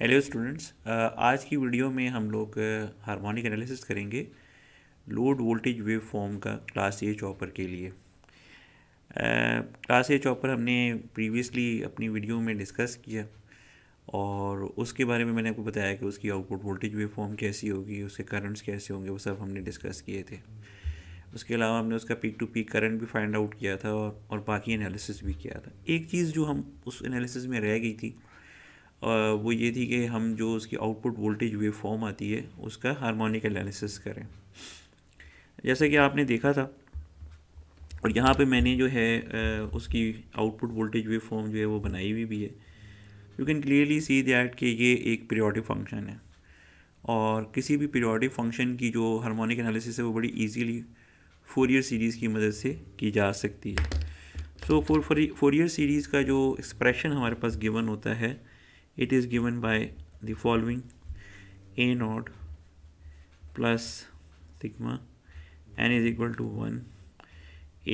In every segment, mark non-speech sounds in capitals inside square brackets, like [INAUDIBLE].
hello students uh, आज की video में हम लोग हार्मोनिक uh, एनालिसिस करेंगे लोड वोल्टेज वेव फॉर्म का क्लास ए चॉपर के लिए क्लास ए चॉपर हमने प्रीवियसली अपनी वीडियो में डिस्कस किया और उसके बारे में मैंने आपको बताया कि उसकी आउटपुट वोल्टेज वेव फॉर्म कैसी होगी उसके करंट्स कैसे होंगे वो सब हमने डिस्कस किए थे उसके अलावा हमने उसका पीक टू पीक करंट भी फाइंड आउट किया था और, और बाकी एनालिसिस भी किया था एक चीज़ जो हम उस एनालिसिस में रह गई थी वो ये थी कि हम जो उसकी आउटपुट वोल्टेज वे फॉर्म आती है उसका हारमोनिक एनालिसिस करें जैसा कि आपने देखा था और यहाँ पे मैंने जो है उसकी आउटपुट वोल्टेज वे फॉर्म जो है वो बनाई हुई भी है you can clearly see that कि ये एक पीरियोडिक फंक्शन है और किसी भी पीरियोडिक फंक्शन की जो हारमोनिक एनालिसिस है वो बड़ी ईजीली फोरियर सीरीज़ की मदद से की जा सकती है सो फोर फोरियर सीरीज़ का जो एक्सप्रेशन हमारे पास गिवन होता है it is given by the following a naught plus sigma n is equal to 1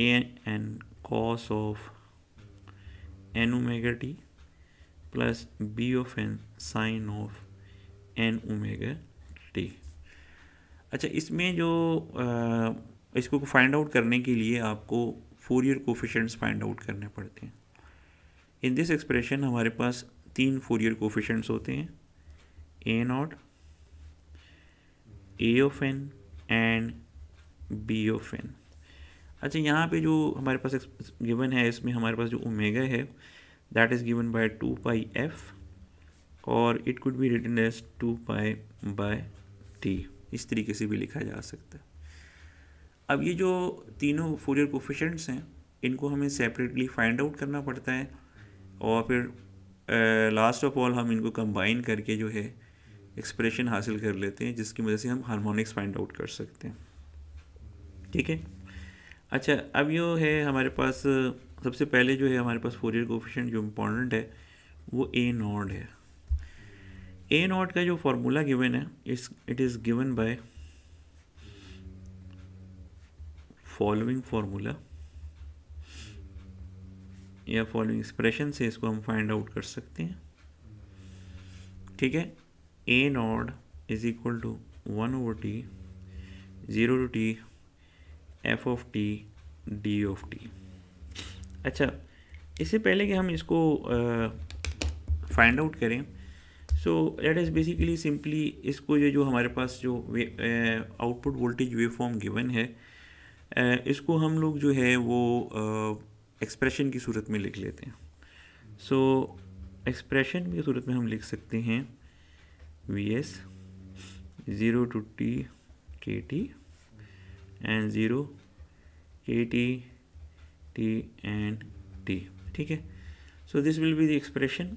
a and cos of n omega t plus b of n sine of n omega t अच्छा इसमें जो आ, इसको find out करने के लिए आपको Fourier coefficients find out करने पड़ते हैं इन दिस एक्सप्रेशन हमारे पास तीन फोरियर कोफिशेंट्स होते हैं A naught A of N and B of N अच्छा यहाँ पे जो हमारे पास गिवन है इसमें हमारे पास जो ओमेगा है that is given by two pi F और it could be written as two pi by T इस तरीके से भी लिखा जा सकता है अब ये जो तीनों फोरियर कोफिशेंट्स हैं इनको हमें सेपरेटली फाइंड आउट करना पड़ता है और फिर लास्ट ऑफ ऑल हम इनको कंबाइन करके जो है एक्सप्रेशन हासिल कर लेते हैं जिसकी वजह से हम हारमोनिक्स फाइंड आउट कर सकते हैं ठीक है अच्छा अब यो है हमारे पास सबसे पहले जो है हमारे पास फोरियर कोफिशेंट जो इम्पोर्टेंट है वो ए नॉट है ए नॉट का जो फार्मूला गिवन है is it is given by following formula या फॉलोइंग एक्सप्रेशन से इसको हम फाइंड आउट कर सकते हैं ठीक है A naught is equal to one over T zero to T F of T D of T अच्छा इससे पहले कि हम इसको फाइंड आउट करें so that is basically simply इसको ये जो हमारे पास जो आउटपुट वोल्टेज वेवफॉर्म गिवन है uh, इसको हम लोग जो है वो uh, एक्सप्रेशन की सूरत में लिख लेते हैं सो so, एक्सप्रेशन की सूरत में हम लिख सकते हैं V S zero to T K T and zero K T T and T ठीक है so this will be the expression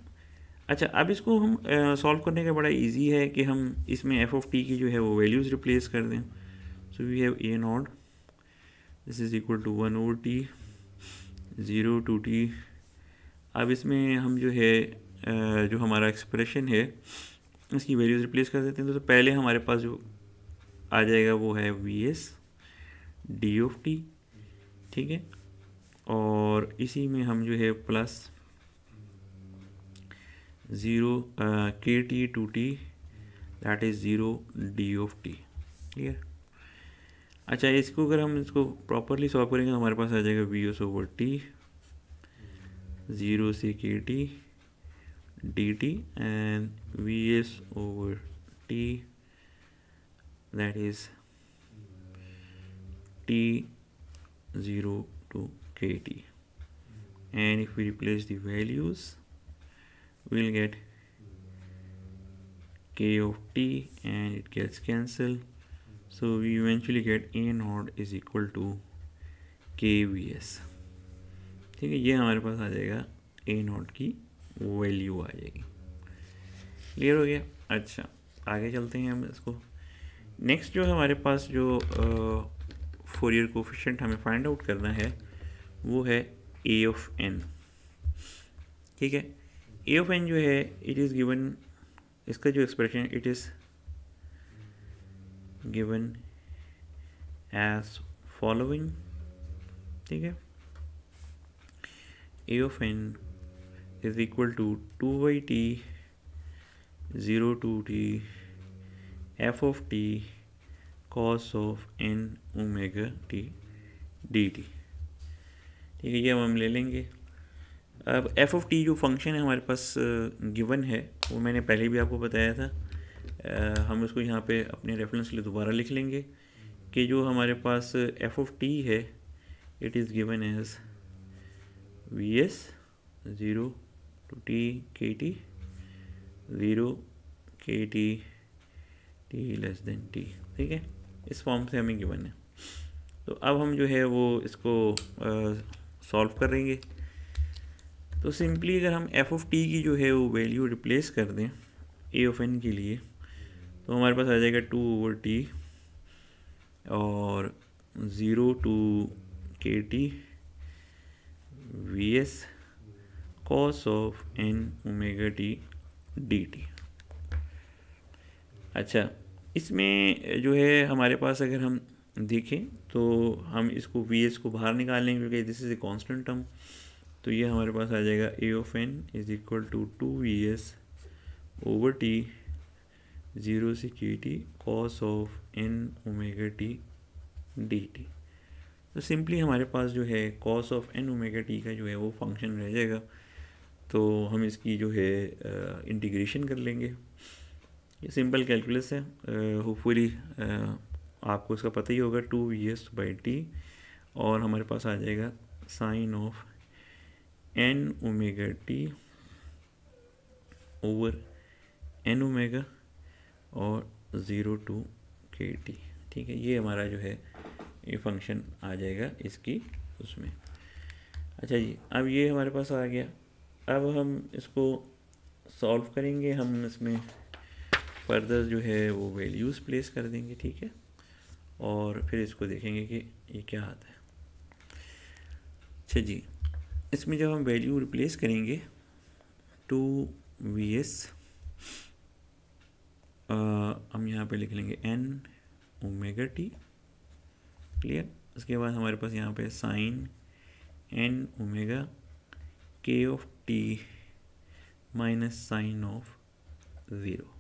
अच्छा अब इसको हम सॉल्व करने का बड़ा इजी है कि हम इसमें एफ ऑफ टी की जो है वो वैल्यूज़ रिप्लेस कर दें so we have A naught this is equal to one over T zero to T अब इसमें हम जो है जो हमारा एक्सप्रेशन है इसकी वैल्यूज़ रिप्लेस कर देते हैं तो, तो पहले हमारे पास जो आ जाएगा वो है V S D of T ठीक है और इसी में हम जो है plus zero K T to T that is zero D of T clear अच्छा इसको अगर हम इसको प्रॉपरली सॉल्व करेंगे तो हमारे पास आ जाएगा V S over T zero से K T D T and V S over T that is zero to K T and if we replace the values we'll get K of T and it gets cancelled So we eventually get A naught is equal to KVS ठीक है ये हमारे पास आ जाएगा A naught की value आ जाएगी क्लियर हो गया अच्छा आगे चलते हैं हम इसको नेक्स्ट जो हमारे पास जो फोर ईयर कोफिशेंट हमें फाइंड आउट करना है वो है ए ऑफ एन ठीक है ए ऑफ एन जो है इट इज़ गिवन इसका जो expression it is given as following ठीक है A of N is equal to two by T zero to T F of T cos of N omega T D T ठीक है ये हम ले लेंगे अब एफ ऑफ टी जो फंक्शन है हमारे पास गिवन है वो मैंने पहले भी आपको बताया था हम इसको यहाँ पे अपने रेफरेंस के लिए दोबारा लिख लेंगे कि जो हमारे पास एफ ऑफ टी है it is given as V S zero to T K T zero K T T less than T ठीक है इस फॉर्म से हमें गिवन है तो अब हम जो है वो इसको सॉल्व करेंगे तो सिंपली अगर हम एफ ऑफ टी की जो है वो वैल्यू रिप्लेस कर दें ए ऑफ एन के लिए तो हमारे पास आ जाएगा टू ओवर टी और zero to K T V S cos of N omega T D T अच्छा इसमें जो है हमारे पास अगर हम देखें तो हम इसको वी एस को बाहर निकालेंगे क्योंकि this is a constant term तो ये हमारे पास आ जाएगा A of N is equal to two V S over T zero से K T cos of N omega T D T तो सिंपली हमारे पास जो है cos of N omega T का जो है वो फंक्शन रह जाएगा तो हम इसकी जो है इंटीग्रेशन कर लेंगे ये सिंपल कैलकुलस है होपफुली आपको इसका पता ही होगा two V S by T और हमारे पास आ जाएगा sine of N omega T over N omega और ज़ीरो टू के टी ठीक है ये हमारा जो है ये फंक्शन आ जाएगा इसकी उसमें अच्छा जी अब ये हमारे पास आ गया अब हम इसको सॉल्व करेंगे हम इसमें फर्दर जो है वो वैल्यूज़ प्लेस कर देंगे ठीक है और फिर इसको देखेंगे कि ये क्या आता है अच्छा जी इसमें जब हम वैल्यू रिप्लेस करेंगे टू वी एस हम यहाँ पे लिख लेंगे एन ओमेगा टी क्लियर उसके बाद हमारे पास यहाँ पे sine N omega K of T minus sine of zero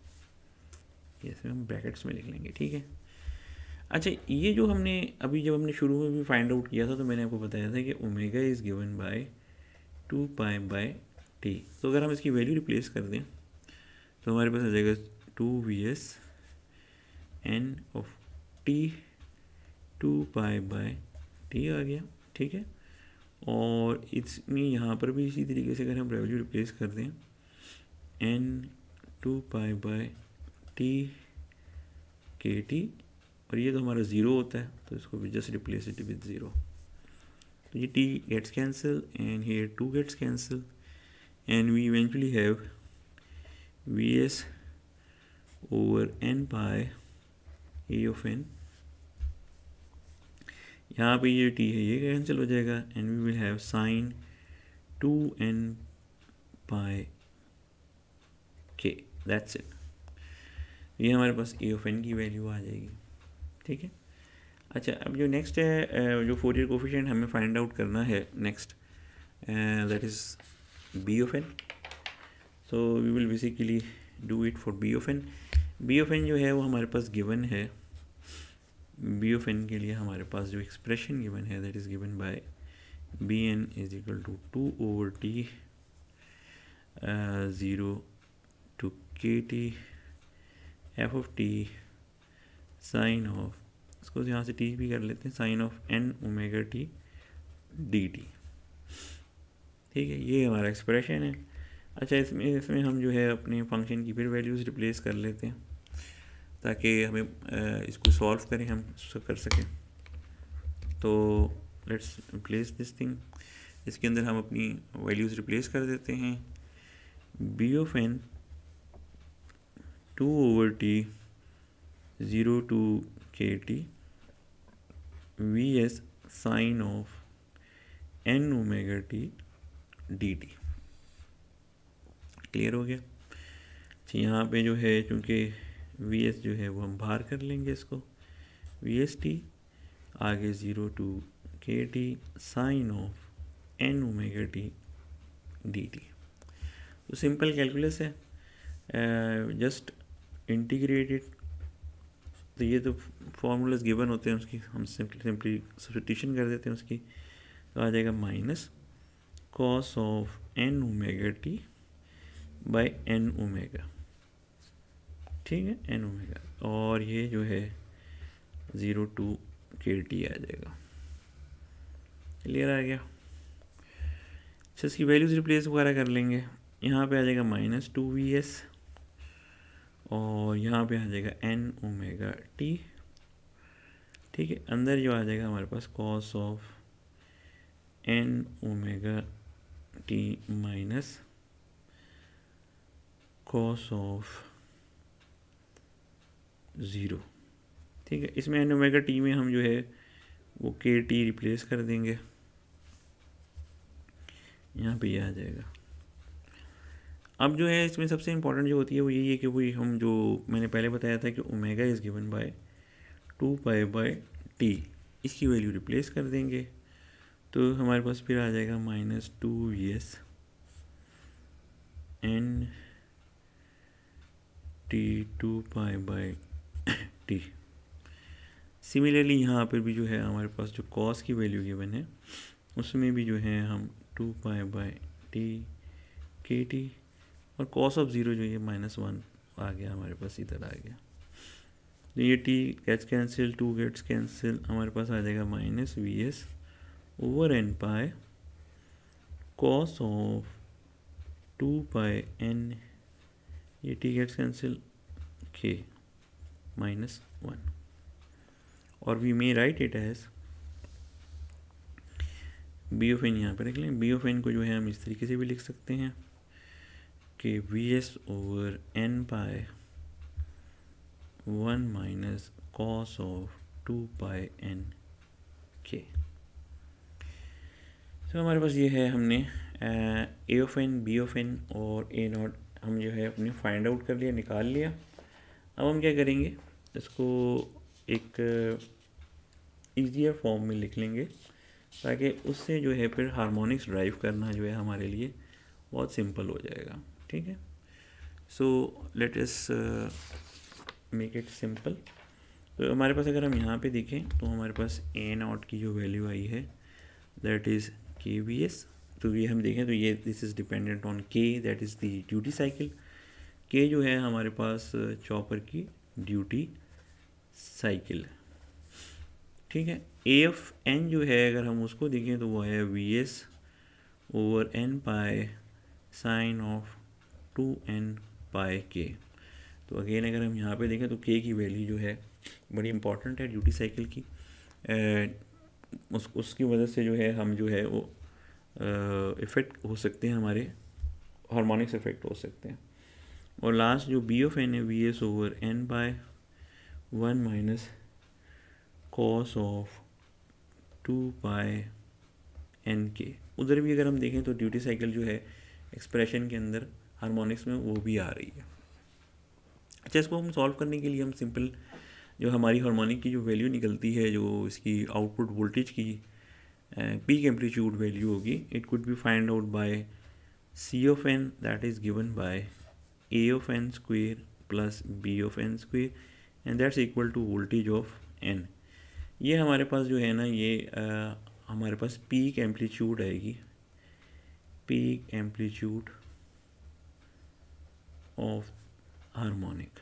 ये इसमें हम ब्रैकेट्स में लिख लेंगे ठीक है अच्छा ये जो हमने अभी जब हमने शुरू में भी फाइंड आउट किया था तो मैंने आपको बताया था कि omega is given by two pi by T तो अगर हम इसकी वैल्यू रिप्लेस कर दें तो हमारे पास आ जाएगा two V S N of T two pi by T आ गया ठीक है और इसमें यहाँ पर भी इसी तरीके से अगर हम रेवल्यू रिप्लेस कर दें N two pi by T K T और ये तो हमारा ज़ीरो होता है तो इसको भी just replace it with zero तो ये T gets cancel and here two gets cancel and we eventually have V S over n by e of n यहाँ पे ये टी है ये कैंसिल हो जाएगा and we will have sine two N by K that's it ये हमारे पास ए ऑफ एन की वैल्यू आ जाएगी ठीक है अच्छा अब जो नेक्स्ट है जो फोर ईयर कोफिशेंट हमें फाइंड आउट करना है next that is B of N so we will basically do it for B of N B of N जो है वो हमारे पास गिवन है बी ऑफ एन के लिए हमारे पास जो एक्सप्रेशन गिवन है that is given by B N is equal to two over T zero to K T F of T sine of इसको यहाँ से टी भी कर लेते हैं sine of N omega T D T ठीक है ये हमारा एक्सप्रेशन है अच्छा इसमें इसमें हम जो है अपने फंक्शन की फिर वैल्यूज़ रिप्लेस कर लेते हैं ताकि हमें इसको सॉल्व करें हम कर सकें तो लेट्स रिप्लेस दिस थिंग इसके अंदर हम अपनी वैल्यूज़ रिप्लेस कर देते हैं B of N two over T zero to K T V S sine of N omega T D T clear हो गया अच्छा यहाँ पे जो है चूँकि वी एस जो है वो हम बाहर कर लेंगे इसको वी एस टी आगे zero to K T sine of N omega T D T तो सिंपल कैलकुलस है जस्ट इंटीग्रेटेड तो ये तो फॉर्मूलाज गिवन होते हैं उसकी हम सिंपली सब्सटीशन कर देते हैं उसकी तो आ जाएगा minus cos of N omega T by N omega ठीक है एन ओमेगा और ये जो है ज़ीरो टू के टी आ जाएगा क्लियर आ गया अच्छा इसकी वैल्यूज़ रिप्लेस वगैरह कर लेंगे यहाँ पे आ जाएगा माइनस टू वी एस और यहाँ पे आ जाएगा एन ओमेगा टी ठीक है अंदर जो आ जाएगा हमारे पास cos of N omega T minus cos of zero ठीक है इसमें एन ओमेगा टी में हम जो है वो के टी रिप्लेस कर देंगे यहाँ पे ये आ जाएगा अब जो है इसमें सबसे इम्पोर्टेंट जो होती है वो यही है कि वही हम जो मैंने पहले बताया था कि omega is given by two pi by T इसकी वैल्यू रिप्लेस कर देंगे तो हमारे पास फिर आ जाएगा minus two S N T two pi by T [COUGHS] similarly यहाँ पर भी जो है हमारे पास जो कॉस की वैल्यू गिवन है उसमें भी जो है हम two pi by T K T और कॉस ऑफ ज़ीरो जो है माइनस वन आ गया हमारे पास इधर आ गया तो ये T gets cancel two gets cancel हमारे पास आ जाएगा minus V S over N pi cos of two pi N ये T gets cancel K minus 1 और we may write it as B of N यहाँ पर देख लें बी ऑफ एन को जो है हम इस तरीके से भी लिख सकते हैं कि V S over N pi one minus cos of two pi N K तो हमारे पास ये है हमने A of N B of N और ए नॉट हम जो है अपने फाइंड आउट कर लिया निकाल लिया अब हम क्या करेंगे इसको एक ईजियर uh, फॉर्म में लिख लेंगे ताकि उससे जो है फिर हारमोनिक्स ड्राइव करना जो है हमारे लिए बहुत सिंपल हो जाएगा ठीक है so let us make it simple तो हमारे पास अगर हम यहाँ पे देखें तो हमारे पास ए नॉट की जो वैल्यू आई है that is K V S तो ये हम देखें तो ये this is dependent on K that is the duty cycle K जो है हमारे पास चॉपर uh, की ड्यूटी साइकिल ठीक है एफ एन जो है अगर हम उसको देखें तो वो है V S over N pi sine of two N pi K तो अगेन अगर हम यहाँ पे देखें तो के की वैल्यू जो है बड़ी इंपॉर्टेंट है ड्यूटी साइकिल की ए, उस उसकी वजह से जो है हम जो है वो इफ़ेक्ट हो सकते हैं हमारे हारमोनिक्स इफ़ेक्ट हो सकते हैं और लास्ट जो बी ऑफ एन है V S over N by one minus cos of two by N K उधर भी अगर हम देखें तो ड्यूटी साइकिल जो है एक्सप्रेशन के अंदर हारमोनिक्स में वो भी आ रही है अच्छा इसको हम सॉल्व करने के लिए हम सिंपल जो हमारी हारमोनिक की जो वैल्यू निकलती है जो इसकी आउटपुट वोल्टेज की पीक एम्पलीट्यूड वैल्यू होगी it could be find out by C of N that is given by A of N square plus B of N square and that's equal to voltage of N ये हमारे पास जो है ना ये आ, हमारे पास पीक एम्पलीट्यूड आएगी पीक एम्पलीट्यूड ऑफ हारमोनिक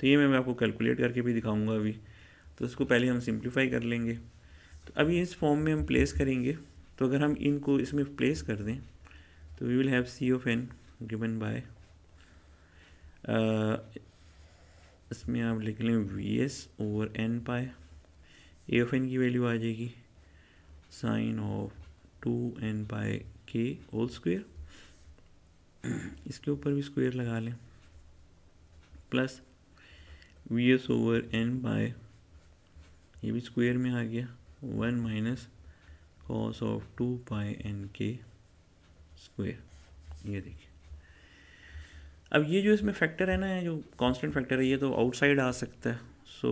तो ये मैं आपको कैलकुलेट करके भी दिखाऊंगा अभी तो इसको पहले हम सिंप्लीफाई कर लेंगे तो अभी इस फॉर्म में हम प्लेस करेंगे तो अगर हम इनको इसमें प्लेस कर दें तो we will have C of N given by इसमें आप लिख लें V S over N pi A of N की वैल्यू आ जाएगी sine of two N pi के होल स्क्वेयर इसके ऊपर भी स्क्वेयर लगा लें plus V S over N pi ये भी स्क्वेयर में आ गया one minus cos of two pi N K square ये देखिए अब ये जो इसमें फैक्टर है ना जो कांस्टेंट फैक्टर है ये तो आउटसाइड आ सकता है so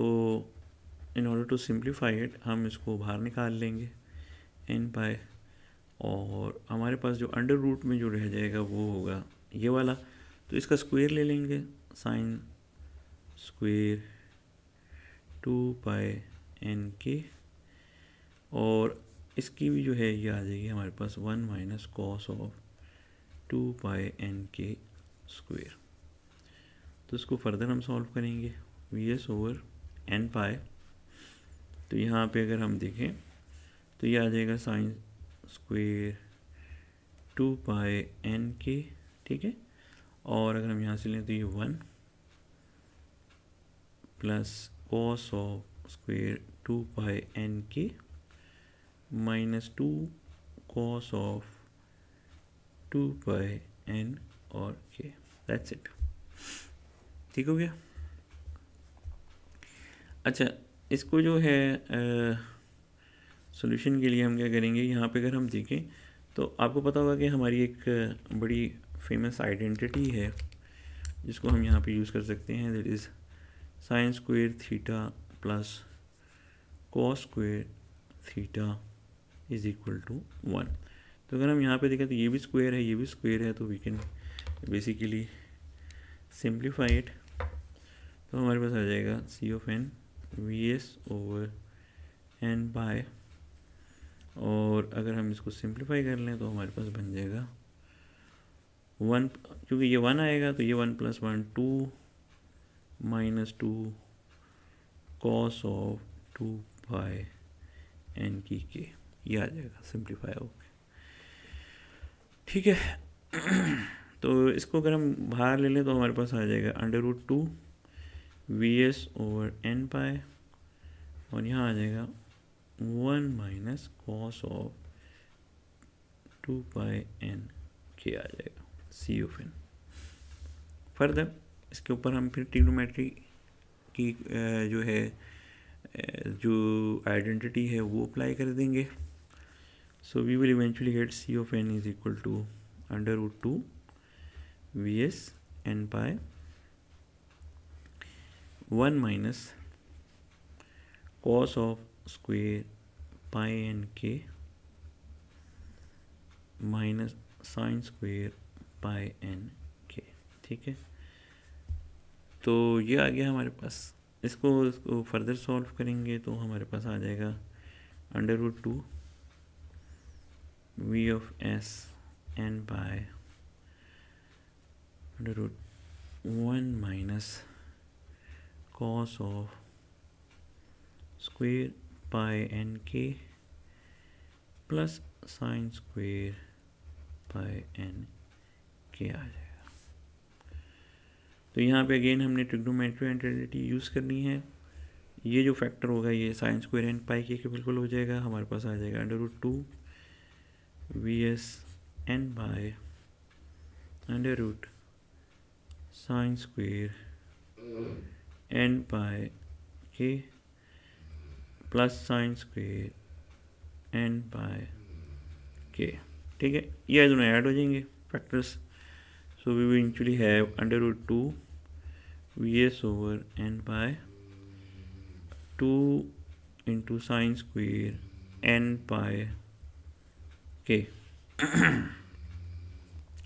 in order to simplify it हम इसको बाहर निकाल लेंगे एन पाए और हमारे पास जो अंडर रूट में जो रह जाएगा वो होगा ये वाला तो इसका स्क्वायर ले लेंगे sine square two pi N K और इसकी भी जो है ये आ जाएगी हमारे पास one minus cos of two pi N K square तो इसको फर्दर हम सॉल्व करेंगे वी एस ओवर एन पाए तो यहाँ पे अगर हम देखें तो ये आ जाएगा sine square two pi N K ठीक है और अगर हम यहाँ से लें तो ये one plus cos of square two pi N K minus two cos of two pi N और ये दैट्स इट ठीक हो गया अच्छा इसको जो है सोल्यूशन के लिए हम क्या करेंगे यहाँ पे अगर हम देखें तो आपको पता होगा कि हमारी एक बड़ी फेमस आइडेंटिटी है जिसको हम यहाँ पे यूज़ कर सकते हैं that is sine square theta plus cos square theta is equal to one तो अगर हम यहाँ पे देखें तो ये भी स्क्वेयर है ये भी स्क्वेयर है तो वी कैन बेसिकली सिंप्लीफाइड तो हमारे पास आ जाएगा C of N V S over N by और अगर हम इसको सिंप्लीफाई कर लें तो हमारे पास बन जाएगा वन क्योंकि ये वन आएगा तो ये one plus one two minus two cos of two by N की के ये आ जाएगा सिंप्लीफाई होके ठीक है तो इसको अगर हम बाहर ले लें तो हमारे पास आ जाएगा under root two V S over N pi और यहाँ आ जाएगा one minus cos of two pi N K आ जाएगा सी ऑफ एन फर्दर इसके ऊपर हम फिर टिग्नोमेट्री की जो है जो आइडेंटिटी है वो अप्लाई कर देंगे so we will eventually get C of N is equal to under root two vs and by 1 minus cos of square pi and k minus sine square pi N K ठीक है तो ये आ गया हमारे पास इसको इसको फर्दर सॉल्व करेंगे तो हमारे पास आ जाएगा under root two V of S N pi under root 1 minus cos of square pi nk plus sine square pi N K आ जाएगा तो यहाँ पे अगेन हमने ट्रिग्नोमेट्री एंटेडिटी यूज़ करनी है ये जो फैक्टर होगा ये साइन स्क्वेयर एन पाई के बिल्कुल हो जाएगा हमारे पास आ जाएगा under root two V S N by under root sine square N pi K plus sign square N pi के ठीक है ये दोनों ऐड हो जाएंगे factors so we we actually have under root two V S over N pi two into sine square N pi K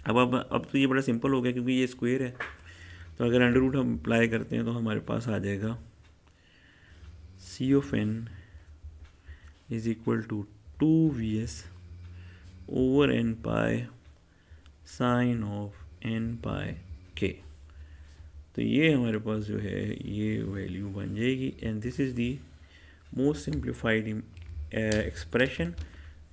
अब अब अब तो ये बड़ा सिंपल हो गया क्योंकि ये स्क्वेयर है तो अगर अंडर रूट हम अप्लाई करते हैं तो हमारे पास आ जाएगा C of N is equal to two V S over N pi sine of N pi K तो ये हमारे पास जो है ये वैल्यू बन जाएगी and this is the most simplified expression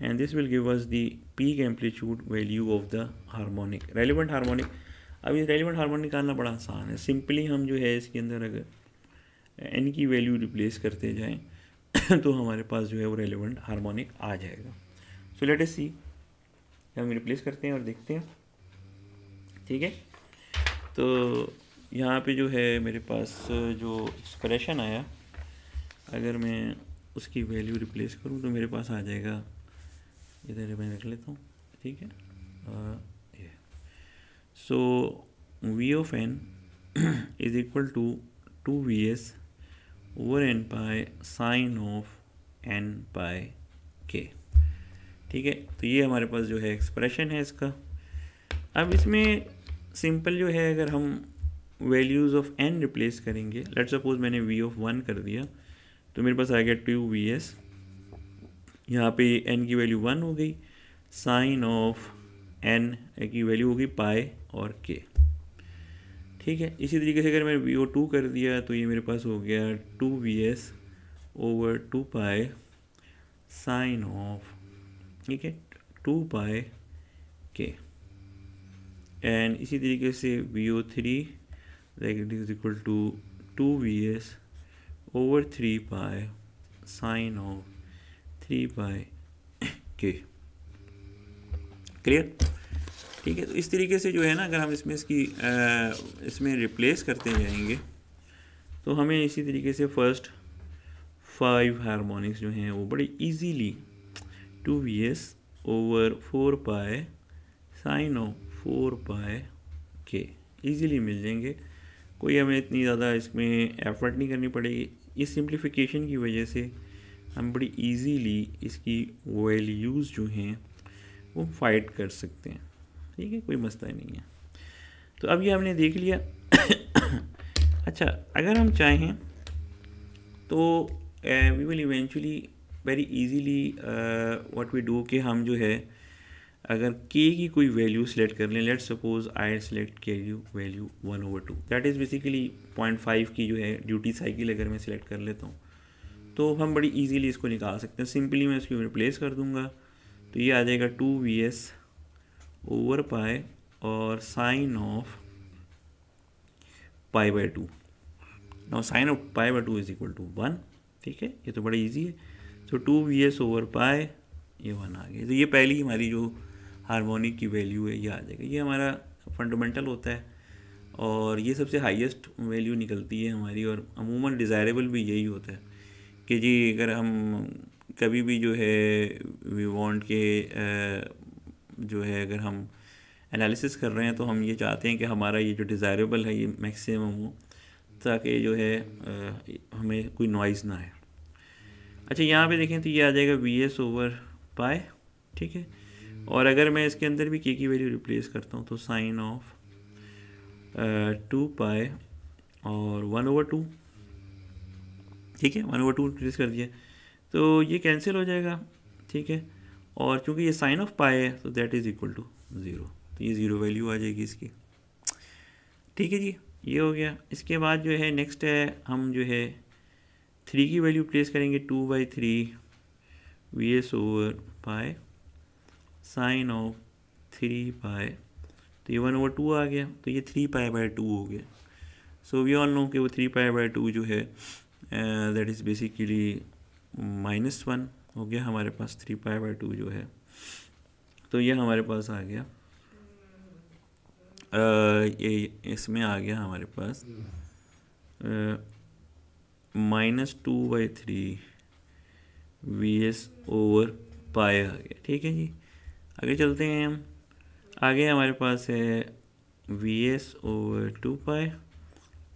and this will give us the peak amplitude value of the harmonic relevant harmonic अब ये रेलिवेंट हारमोन निकालना बड़ा आसान है सिंपली हम जो है इसके अंदर अगर एन की वैल्यू रिप्लेस करते जाएं [COUGHS] तो हमारे पास जो है वो रेलिवेंट हारमोनिक आ जाएगा सो लेट एस सी हम रिप्लेस करते हैं और देखते हैं ठीक है तो यहाँ पे जो है मेरे पास जो एक्सप्रेशन आया अगर मैं उसकी वैल्यू रिप्लेस करूँ तो मेरे पास आ जाएगा इधर मैं रख लेता हूँ ठीक है so v of n [CLEARS THROAT] is equal to vs over n pi sine of n pi k ठीक है तो ये हमारे पास जो है एक्सप्रेशन है इसका अब इसमें सिंपल जो है अगर हम वैल्यूज़ ऑफ n रिप्लेस करेंगे लेट सपोज मैंने v ऑफ वन कर दिया तो मेरे पास आ गया टू वी एस यहाँ पर n की वैल्यू वन हो गई साइन ऑफ n की वैल्यू होगी पाए और के ठीक है इसी तरीके से अगर मैंने वी ओ टू कर दिया तो ये मेरे पास हो गया two V S over two pi sine of ठीक है टू पाए के एंड इसी तरीके से V of three like it is equal to two V S over three pi sine of three pi K clear ठीक है तो इस तरीके से जो है ना अगर हम इसमें इसकी आ, इसमें रिप्लेस करते जाएंगे तो हमें इसी तरीके से फर्स्ट फाइव हारमोनिक्स जो हैं वो बड़े easily two V S over four pi sine of four pi के इजीली मिल जाएंगे कोई हमें इतनी ज़्यादा इसमें एफर्ट नहीं करनी पड़ेगी इस सिंप्लीफिकेशन की वजह से हम बड़ी इजीली इसकी वैल्यूज़ जो हैं वो फाइट कर सकते हैं ठीक है कोई मसला नहीं है तो अब ये हमने देख लिया [COUGHS] अच्छा अगर हम चाहें तो we will eventually very easily what we do कि हम जो है अगर के की कोई वैल्यू सेलेक्ट कर लें लेट सपोज आई सेलेक्ट के u value one over two that is basically point five की जो है ड्यूटी साइकिल अगर मैं सिलेक्ट कर लेता हूँ तो हम बड़ी इजीली इसको निकाल सकते हैं सिंपली मैं इसको रिप्लेस कर दूँगा तो ये आ जाएगा two V S over pi और sine of pi by two now sine of pi by two is equal to one ठीक है ये तो बड़ा इजी है so two V S over pi ये वन आ गया तो ये पहली हमारी जो हारमोनिक की वैल्यू है ये आ जाएगा ये हमारा फंडामेंटल होता है और ये सबसे हाईएस्ट वैल्यू निकलती है हमारी और अमूमन डिज़ायरेबल भी यही होता है कि जी अगर हम कभी भी जो है वी वांट के जो है अगर हम एनालिसिस कर रहे हैं तो हम ये चाहते हैं कि हमारा ये जो डिज़ायरेबल है ये मैक्सिमम हो ताकि जो है आ, हमें कोई नॉइज़ ना आए अच्छा यहाँ पे देखें तो ये आ जाएगा वी एस ओवर पाए ठीक है और अगर मैं इसके अंदर भी के की वैल्यू रिप्लेस करता हूँ तो साइन ऑफ टू पाए और वन ओवर टू ठीक है वन ओवर टू रिप्लेस कर दिया तो ये कैंसिल हो जाएगा ठीक है और क्योंकि ये साइन ऑफ पाए है तो that is equal to zero तो ये ज़ीरो वैल्यू आ जाएगी इसकी ठीक है जी ये हो गया इसके बाद जो है नेक्स्ट है हम जो है थ्री की वैल्यू प्लेस करेंगे two by three V S over pi sine of three pi तो ये वन ओवर टू आ गया तो ये थ्री पाए बाय टू हो गया सो वी ऑल नो कि वो थ्री पाए बाय टू जो है that is basically minus one हो गया हमारे पास थ्री पाई बाई टू जो है तो ये हमारे पास आ गया आ, ये इसमें आ गया हमारे पास minus two by three V S over pi आ गया ठीक है जी आगे चलते हैं हम आगे हमारे पास है V S over two pi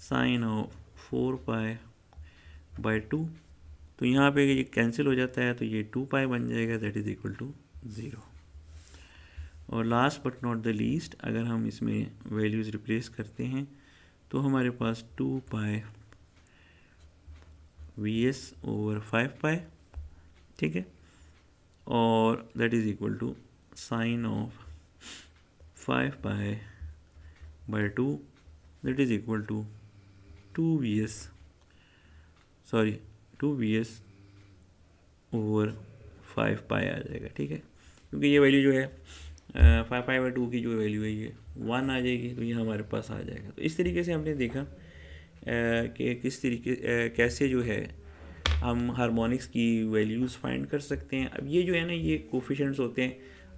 sine of four pi by two तो यहाँ पे ये कैंसिल हो जाता है तो ये टू पाई बन जाएगा that is equal to zero और last but not the least अगर हम इसमें वैल्यूज़ रिप्लेस करते हैं तो हमारे पास two pi V S over five pi ठीक है और that is equal to sine of five pi by two that is equal to two V S sorry two V S over five pi आ जाएगा ठीक है क्योंकि ये value जो है फाइव पाई बाई टू की जो वैल्यू है ये वन आ जाएगी तो ये हमारे पास आ जाएगा तो इस तरीके से हमने देखा कि किस तरीके कैसे जो है हम हारमोनिक्स की वैल्यूज़ फाइंड कर सकते हैं अब ये जो है ना ये कोफिशेंट्स होते हैं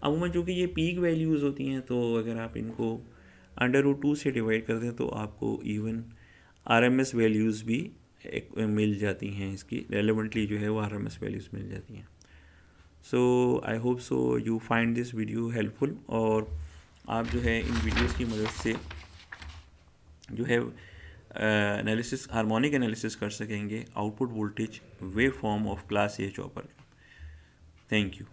अमूमन चूँकि ये पीक वैल्यूज़ होती हैं तो अगर आप इनको अंडर रूट टू से डिवाइड कर दें तो आपको even R M S values भी एक मिल जाती हैं इसकी रेलिवेंटली जो है वो आर एम एस वैल्यूज़ मिल जाती हैं so I hope so you find this video helpful और आप जो है इन वीडियोज़ की मदद से जो है एनालिसिस हारमोनिक एनालिसिस कर सकेंगे output voltage wave form of class A chopper thank you